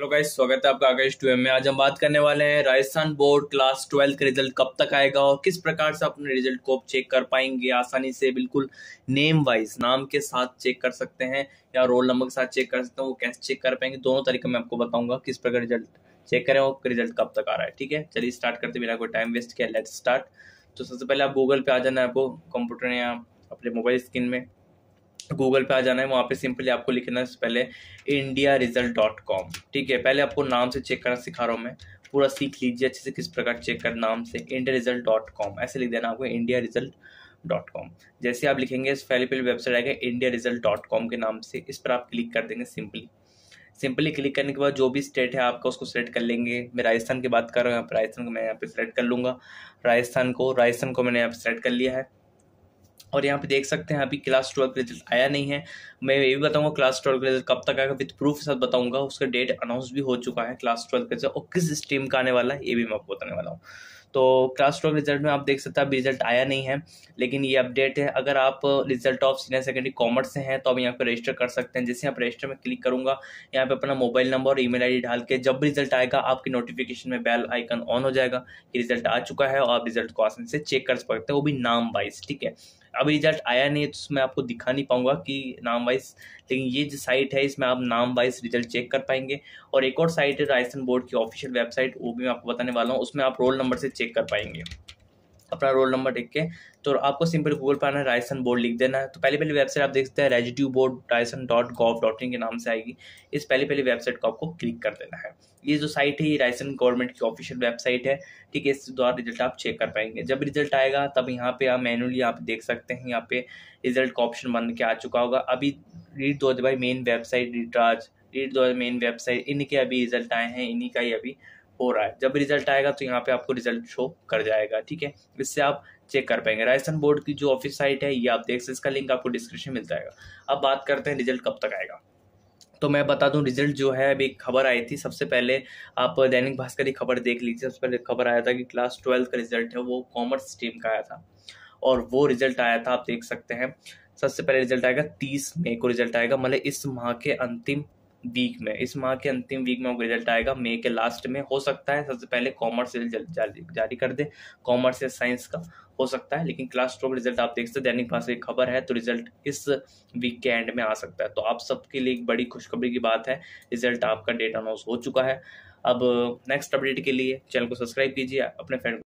hello guys स्वागत है आपका आकाश टू में आज हम बात करने वाले हैं राजस्थान बोर्ड क्लास ट्वेल्थ का रिजल्ट कब तक आएगा और किस प्रकार से अपने रिजल्ट को चेक कर पाएंगे आसानी से बिल्कुल नेम वाइज नाम के साथ चेक कर सकते हैं या रोल नंबर के साथ चेक कर सकते हैं वो कैसे चेक कर पाएंगे दोनों तरीके में आपको बताऊंगा किस प्रकार रिजल्ट चेक करें और रिजल्ट कब तक आ रहा है ठीक है चलिए स्टार्ट करते बिना कोई टाइम वेस्ट किया लेट स्टार्ट तो सबसे पहले आप गूगल पे आ जाना है आपको कंप्यूटर या अपने मोबाइल स्क्रीन में गूगल पे आ जाना है वहाँ पे सिंपली आपको लिखना है पहले इंडिया रिजल्ट डॉट कॉम ठीक है पहले आपको नाम से चेक करना सिखा रहा हूँ मैं पूरा सीख लीजिए अच्छे से किस प्रकार चेक कर नाम से इंडिया रिजल्ट डॉट कॉम ऐसे लिख देना आपको इंडिया रिजल्ट डॉट कॉम जैसे आप लिखेंगे इस पहले पहले वेबसाइट आएगा इंडिया रिजल्ट डॉट कॉम के नाम से इस पर आप क्लिक कर देंगे सिंपली सिंपली क्लिक करने के बाद जो भी स्टेट है आपका उसको सेलेक्ट कर लेंगे मैं राजस्थान की बात कर रहा हूँ यहाँ पर राजस्थान को मैं यहाँ पे सेलेक्ट कर लूँगा राजस्थान को राजस्थान को मैंने यहाँ पे सेलेक्ट कर लिया है और यहाँ पे देख सकते हैं अभी क्लास ट्वेल्व का रिजल्ट आया नहीं है मैं ये भी बताऊंगा क्लास ट्वेल्व का रिजल्ट कब तक आएगा विथ प्रूफ के साथ बताऊंगा उसका डेट अनाउंस भी हो चुका है क्लास ट्वेल्व का रिजल्ट और किस स्ट्रीम का आने वाला है ये भी मैं आपको बताने वाला हूँ तो क्लास ट्वेल्व रिजल्ट में आप देख सकते हैं अभी रिजल्ट आया नहीं है लेकिन ये अपडेट है अगर आप result of senior secondary commerce से हैं तो आप यहाँ पर रजिस्टर कर सकते हैं जैसे आप रजिस्टर में क्लिक करूँगा यहाँ पे अपना मोबाइल नंबर और ईमेल आईडी डाल के जब रिजल्ट आएगा आपके नोटिफिकेशन में बेल आइकन ऑन हो जाएगा कि रिजल्ट आ चुका है और आप रिजल्ट को आसानी से चेक कर सकते हैं वो भी नाम वाइज ठीक है अभी रिजल्ट आया नहीं तो उसमें आपको दिखा नहीं पाऊंगा कि नाम वाइज लेकिन ये जो साइट है इसमें आप नाम वाइज रिजल्ट चेक कर पाएंगे और एक और साइट है राजस्थान बोर्ड की ऑफिशियल वेबसाइट वो भी मैं आपको बताने वाला हूँ उसमें आप रोल नंबर से चेक कर पाएंगे अपना रोल नंबर लिख के तो आपको सिंपल गूगल पर आना रायसन बोर्ड लिख देना है तो पहली पहली वेबसाइट आप देखते हैं रेजिट्यू बोर्ड रायसन डॉट गॉव डॉट इन के नाम से आएगी इस पहली पहली वेबसाइट को आपको क्लिक कर देना है ये जो साइट है ये रायसन गवर्नमेंट की ऑफिशियल वेबसाइट है ठीक है इस द्वारा रिजल्ट आप चेक कर पाएंगे जब रिजल्ट आएगा तब यहाँ पे आप मैनुअली आप देख सकते हैं यहाँ पे रिजल्ट का ऑप्शन बन के आ चुका होगा अभी रीड दो मेन वेबसाइट रिटार्ज रीड दो मेन वेबसाइट इनके अभी रिजल्ट आए हैं इन्हीं का ही अभी हो रहा है जब रिजल्ट आएगा तो यहाँ पे आपको रिजल्ट शो कर जाएगा ठीक है इससे आप चेक कर पाएंगे राजस्थान बोर्ड की जो ऑफिस साइट है ये आप देख सकते इसका लिंक आपको डिस्क्रिप्शन मिल जाएगा अब बात करते हैं रिजल्ट कब तक आएगा तो मैं बता दूं रिजल्ट जो है अभी खबर आई थी सबसे पहले आप दैनिक भास्कर की खबर देख लीजिए सबसे पहले खबर आया था कि क्लास ट्वेल्थ का रिजल्ट है वो कॉमर्स स्ट्रीम का आया था और वो रिजल्ट आया था आप देख सकते हैं सबसे पहले रिजल्ट आएगा तीस मई को रिजल्ट आएगा मतलब इस माह के अंतिम वीक में इस माह के अंतिम वीक में रिजल्ट आएगा मई के लास्ट में हो सकता है सबसे पहले कॉमर्स रिजल्ट जारी कर दे कॉमर्स या साइंस का हो सकता है लेकिन क्लास ट्वेल्व रिजल्ट आप देख सकते दैनिक भास्कर की खबर है तो रिजल्ट इस वीक के एंड में आ सकता है तो आप सबके लिए एक बड़ी खुशखबरी की बात है रिजल्ट आपका डेट अनाउंस हो चुका है अब नेक्स्ट अपडेट के लिए चैनल को सब्सक्राइब कीजिए अपने फ्रेंड